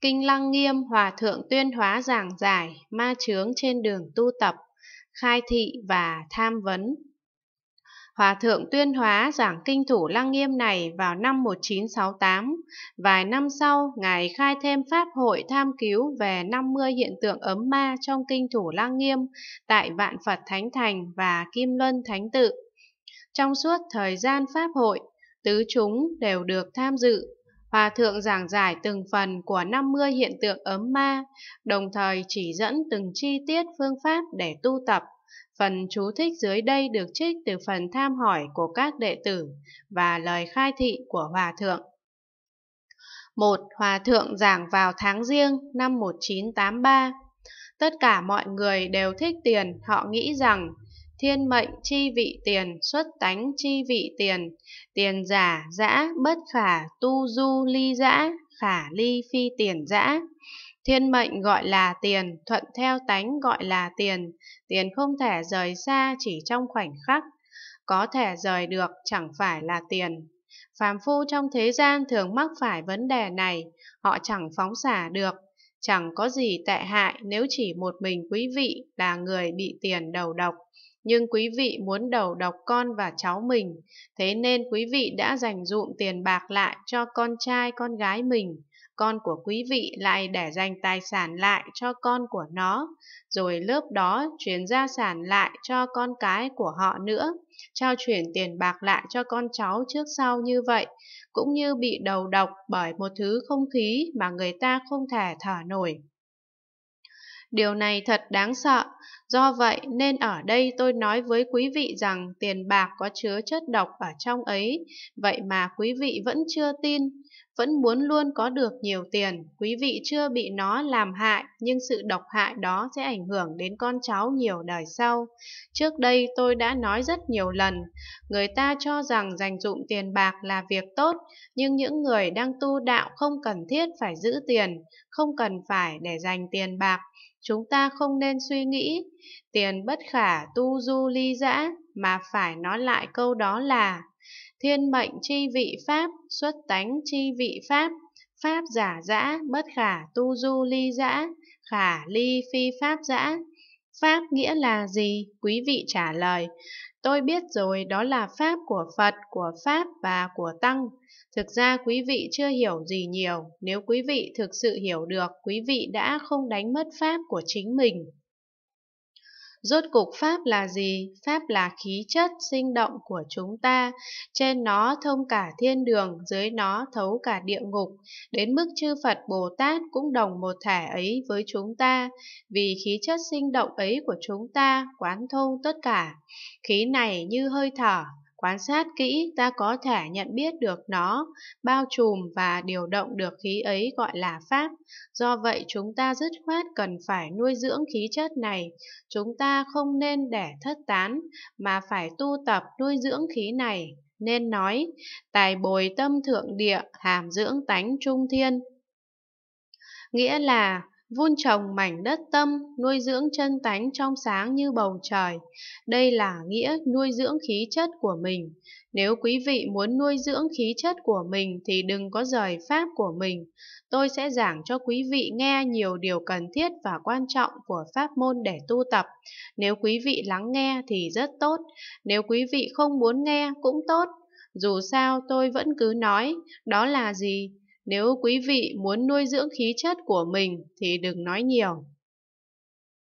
Kinh Lăng Nghiêm Hòa Thượng tuyên hóa giảng giải ma chướng trên đường tu tập, khai thị và tham vấn. Hòa Thượng tuyên hóa giảng kinh thủ Lăng Nghiêm này vào năm 1968, vài năm sau Ngài khai thêm Pháp hội tham cứu về 50 hiện tượng ấm ma trong kinh thủ Lăng Nghiêm tại Vạn Phật Thánh Thành và Kim Luân Thánh Tự. Trong suốt thời gian Pháp hội, tứ chúng đều được tham dự Hòa thượng giảng giải từng phần của 50 hiện tượng ấm ma, đồng thời chỉ dẫn từng chi tiết phương pháp để tu tập. Phần chú thích dưới đây được trích từ phần tham hỏi của các đệ tử và lời khai thị của Hòa thượng. 1. Hòa thượng giảng vào tháng riêng năm 1983 Tất cả mọi người đều thích tiền, họ nghĩ rằng Thiên mệnh chi vị tiền, xuất tánh chi vị tiền, tiền giả dã bất khả tu du ly dã, khả ly phi tiền dã. Thiên mệnh gọi là tiền, thuận theo tánh gọi là tiền, tiền không thể rời xa chỉ trong khoảnh khắc, có thể rời được chẳng phải là tiền. Phàm phu trong thế gian thường mắc phải vấn đề này, họ chẳng phóng xả được, chẳng có gì tệ hại nếu chỉ một mình quý vị là người bị tiền đầu độc, nhưng quý vị muốn đầu độc con và cháu mình, thế nên quý vị đã dành dụm tiền bạc lại cho con trai con gái mình. Con của quý vị lại để dành tài sản lại cho con của nó, rồi lớp đó chuyển gia sản lại cho con cái của họ nữa, trao chuyển tiền bạc lại cho con cháu trước sau như vậy, cũng như bị đầu độc bởi một thứ không khí mà người ta không thể thở nổi. Điều này thật đáng sợ, Do vậy nên ở đây tôi nói với quý vị rằng tiền bạc có chứa chất độc ở trong ấy, vậy mà quý vị vẫn chưa tin, vẫn muốn luôn có được nhiều tiền, quý vị chưa bị nó làm hại, nhưng sự độc hại đó sẽ ảnh hưởng đến con cháu nhiều đời sau. Trước đây tôi đã nói rất nhiều lần, người ta cho rằng dành dụng tiền bạc là việc tốt, nhưng những người đang tu đạo không cần thiết phải giữ tiền, không cần phải để dành tiền bạc. Chúng ta không nên suy nghĩ Tiền bất khả tu du ly dã mà phải nói lại câu đó là Thiên mệnh chi vị pháp, xuất tánh chi vị pháp, pháp giả dã bất khả tu du ly dã, khả ly phi pháp dã. Pháp nghĩa là gì? Quý vị trả lời. Tôi biết rồi, đó là pháp của Phật, của Pháp và của Tăng. Thực ra quý vị chưa hiểu gì nhiều, nếu quý vị thực sự hiểu được, quý vị đã không đánh mất pháp của chính mình. Rốt cục Pháp là gì? Pháp là khí chất sinh động của chúng ta, trên nó thông cả thiên đường, dưới nó thấu cả địa ngục, đến mức chư Phật Bồ Tát cũng đồng một thể ấy với chúng ta, vì khí chất sinh động ấy của chúng ta quán thông tất cả. Khí này như hơi thở, Quan sát kỹ ta có thể nhận biết được nó, bao trùm và điều động được khí ấy gọi là pháp. Do vậy chúng ta dứt khoát cần phải nuôi dưỡng khí chất này. Chúng ta không nên để thất tán, mà phải tu tập nuôi dưỡng khí này. Nên nói, tài bồi tâm thượng địa, hàm dưỡng tánh trung thiên. Nghĩa là vun trồng mảnh đất tâm, nuôi dưỡng chân tánh trong sáng như bầu trời. Đây là nghĩa nuôi dưỡng khí chất của mình. Nếu quý vị muốn nuôi dưỡng khí chất của mình thì đừng có rời pháp của mình. Tôi sẽ giảng cho quý vị nghe nhiều điều cần thiết và quan trọng của pháp môn để tu tập. Nếu quý vị lắng nghe thì rất tốt, nếu quý vị không muốn nghe cũng tốt. Dù sao tôi vẫn cứ nói, đó là gì? Nếu quý vị muốn nuôi dưỡng khí chất của mình thì đừng nói nhiều.